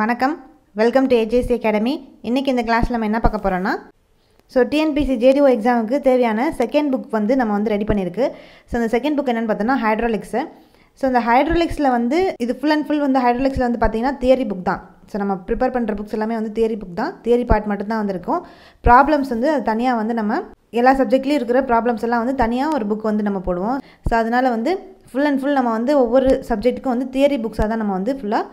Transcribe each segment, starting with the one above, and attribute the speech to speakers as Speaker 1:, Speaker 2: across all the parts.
Speaker 1: வணக்கம் welcome to AJC academy இன்றைக்கி இந்த கிளாஸில் நம்ம என்ன பார்க்க போகிறோன்னா ஸோ டிஎன்பிசி ஜேடிஓ எக்ஸாமுக்கு தேவையான செகண்ட் புக் வந்து நம்ம வந்து ரெடி பண்ணியிருக்கு ஸோ அந்த செகண்ட் புக் என்னென்னு பார்த்தோன்னா ஹைட்ராலிக்ஸு ஸோ அந்த ஹைட்ராலிக்ஸில் வந்து இது ஃபுல் அண்ட் ஃபுல் வந்து ஹைட்ராலிக்ஸில் வந்து பார்த்திங்கன்னா தியரி புக் தான் ஸோ நம்ம ப்ரிப்பேர் பண்ணுற புக்ஸ் எல்லாமே வந்து தியரி புக் தான் தியரி பார்ட் மட்டும்தான் வந்திருக்கும் ப்ராப்ளம்ஸ் வந்து அது தனியாக வந்து நம்ம எல்லா சப்ஜெக்ட்லேயும் இருக்கிற ப்ராப்ளம்ஸ் எல்லாம் வந்து தனியாக ஒரு புக் வந்து நம்ம போடுவோம் ஸோ அதனால் வந்து ஃபுல் அண்ட் ஃபுல் நம்ம வந்து ஒவ்வொரு சப்ஜெக்ட்டுக்கும் வந்து தியரி புக்ஸாக தான் நம்ம வந்து ஃபுல்லாக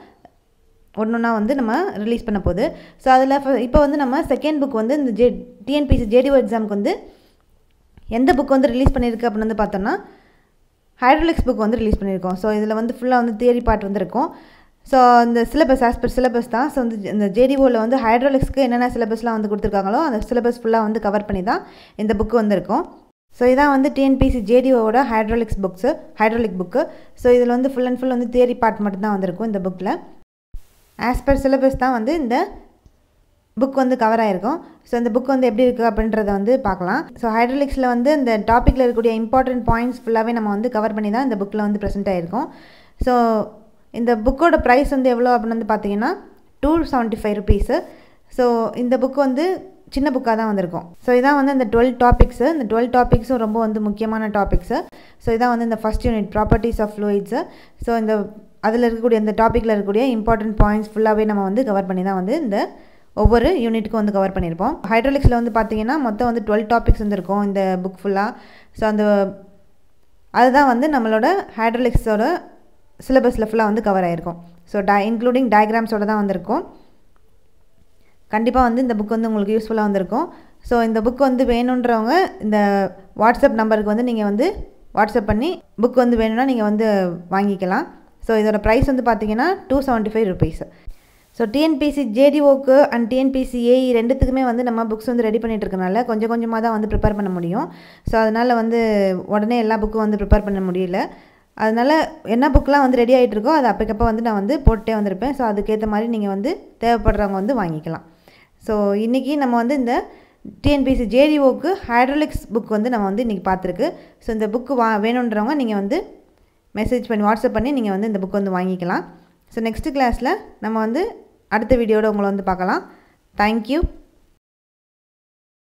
Speaker 1: ஒன்று ஒன்றா வந்து நம்ம ரிலீஸ் பண்ண போகுது ஸோ அதில் இப்போ வந்து நம்ம செகண்ட் புக் வந்து இந்த ஜே டிஎன்பிசி ஜேடிஓ எக்ஸாமுக்கு வந்து எந்த புக் வந்து ரிலீஸ் பண்ணியிருக்கு அப்படின்னு வந்து பார்த்தோம்னா ஹைட்ரோலிக்ஸ் புக் வந்து ரிலீஸ் பண்ணியிருக்கோம் ஸோ இதில் வந்து ஃபுல்லாக வந்து தியரி பார்ட் வந்து இருக்கும் ஸோ இந்த சிலபஸ் ஆஸ் பர் சிலபஸ் தான் ஸோ வந்து இந்த ஜேடிஓவில் வந்து ஹைட்ராலிக்ஸ்க்கு என்னென்ன சிலபஸ்லாம் வந்து கொடுத்துருக்காங்களோ அந்த சிலபஸ் ஃபுல்லாக வந்து கவர் பண்ணி தான் இந்த புக்கு வந்திருக்கும் ஸோ இதான் வந்து டிஎன்பிசி ஜேடிஓவோட hydraulics books hydraulic book so இதில் வந்து ஃபுல் அண்ட் ஃபுல் வந்து தியரி பார்ட் மட்டும்தான் வந்திருக்கும் இந்த புக்கில் ஆஸ் பர் சிலபஸ் தான் வந்து இந்த புக் வந்து கவர் ஆகிருக்கும் ஸோ இந்த புக் வந்து எப்படி இருக்குது அப்படின்றத வந்து பார்க்கலாம் ஸோ ஹைட்ரலிக்ஸில் வந்து இந்த டாப்பிக்கில் இருக்கக்கூடிய இம்பார்ட்டண்ட் பாயிண்ட்ஸ் ஃபுல்லாகவே நம்ம வந்து கவர் பண்ணி தான் இந்த புக்கில் வந்து ப்ரெசென்ட் ஆகிருக்கும் ஸோ இந்த புக்கோட ப்ரைஸ் வந்து எவ்வளோ அப்படின்னு வந்து பார்த்தீங்கன்னா two seventy five rupees so இந்த புக் வந்து சின்ன புக்காக தான் வந்திருக்கும் ஸோ இதான் வந்து இந்த டுவெல் டாபிக்ஸு இந்த டுவெல் டாபிக்ஸும் ரொம்ப வந்து முக்கியமான டாபிக்ஸு ஸோ இதான் வந்து இந்த first unit properties of fluids so இந்த அதில் இருக்கக்கூடிய அந்த டாப்பிக்கில் இருக்கக்கூடிய இம்பார்ட்டண்ட் பாயிண்ட்ஸ் ஃபுல்லாகவே நம்ம வந்து கவர் பண்ணி தான் வந்து இந்த ஒவ்வொரு யூனிட்டுக்கும் வந்து கவர் பண்ணியிருப்போம் ஹைட்ராலிக்ஸில் வந்து பார்த்திங்கன்னா மொத்தம் வந்து டுவெல் டாபிக்ஸ் வந்து இருக்கும் இந்த புக் ஃபுல்லாக ஸோ அந்த அதுதான் வந்து நம்மளோட ஹைட்ராலிக்ஸோட சிலபஸில் ஃபுல்லாக வந்து கவர் ஆகிருக்கும் ஸோ டா இன்க்ளூடிங் டயக்ராம்ஸோடு தான் வந்திருக்கும் கண்டிப்பாக வந்து இந்த புக் வந்து உங்களுக்கு யூஸ்ஃபுல்லாக வந்திருக்கும் ஸோ இந்த புக் வந்து வேணுன்றவங்க இந்த வாட்ஸ்அப் நம்பருக்கு வந்து நீங்கள் வந்து வாட்ஸ்அப் பண்ணி புக் வந்து வேணும்னா நீங்கள் வந்து வாங்கிக்கலாம் ஸோ இதோட ப்ரைஸ் வந்து பார்த்தீங்கன்னா two seventy five rupees so TNPSC ஜேடிஓக்கு அண்ட் டிஎன்பிசி ஏஇ ரெண்டுத்துக்குமே வந்து நம்ம புக்ஸ் வந்து ரெடி பண்ணிகிட்டு இருக்கனால கொஞ்சம் கொஞ்சமாக தான் வந்து ப்ரிப்பேர் பண்ண முடியும் ஸோ அதனால் வந்து உடனே எல்லா புக்கும் வந்து ப்ரிப்பேர் பண்ண முடியல அதனால் என்ன புக்கெலாம் வந்து ரெடி ஆகிட்டு இருக்கோ அது அப்பக்கப்போ வந்து நான் வந்து போட்டே வந்திருப்பேன் ஸோ அதுக்கேற்ற மாதிரி நீங்கள் வந்து தேவைப்படுறவங்க வந்து வாங்கிக்கலாம் ஸோ இன்றைக்கி நம்ம வந்து இந்த டிஎன்பிசி ஜேடிஓக்கு ஹைட்ரோலிக்ஸ் புக் வந்து நம்ம வந்து இன்றைக்கி பார்த்துருக்கு ஸோ இந்த புக்கு வா வேணுன்றவங்க நீங்கள் வந்து மெசேஜ் பண்ணி வாட்ஸ்அப் பண்ணி நீங்கள் வந்து இந்த புக் வந்து வாங்கிக்கலாம் ஸோ நெக்ஸ்ட் கிளாஸில் நம்ம வந்து அடுத்த வீடியோட உங்களை வந்து பார்க்கலாம் தேங்க்யூ